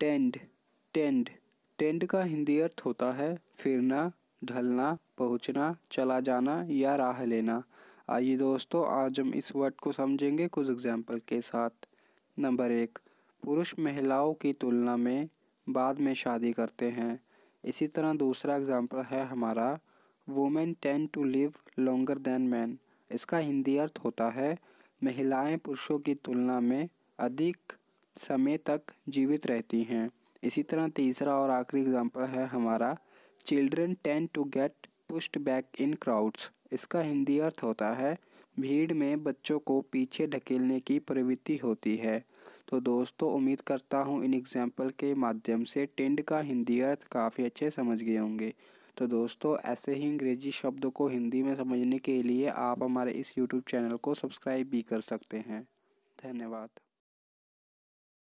tend tend tend का हिंदी अर्थ होता है फिरना ढलना पहुंचना चला जाना या राह लेना आइए दोस्तों आज हम इस वर्ड को समझेंगे कुछ एग्जाम्पल के साथ नंबर एक पुरुष महिलाओं की तुलना में बाद में शादी करते हैं इसी तरह दूसरा एग्जाम्पल है हमारा women tend to live longer than man इसका हिंदी अर्थ होता है महिलाएं पुरुषों की तुलना में अधिक समय तक जीवित रहती हैं इसी तरह तीसरा और आखिरी एग्जाम्पल है हमारा children tend to get pushed back in crowds इसका हिंदी अर्थ होता है भीड़ में बच्चों को पीछे ढकेलने की प्रवृत्ति होती है तो दोस्तों उम्मीद करता हूँ इन एग्जाम्पल के माध्यम से टेंड का हिंदी अर्थ काफ़ी अच्छे समझ गए होंगे तो दोस्तों ऐसे ही अंग्रेजी शब्दों को हिंदी में समझने के लिए आप हमारे इस यूट्यूब चैनल को सब्सक्राइब भी कर सकते हैं धन्यवाद